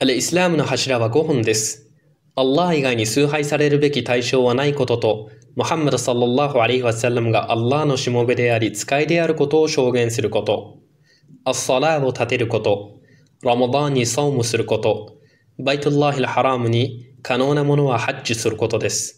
アル・イスラームの柱は5本です。アッラー以外に崇拝されるべき対象はないことと、ムハンマド・サロラーアリーワサラムがアッラーのしもべであり、使いであることを証言すること、アッサラーを立てること、ラモダーンにサウムすること、バイトラーヒル・ハラームに可能なものはハッジすることです。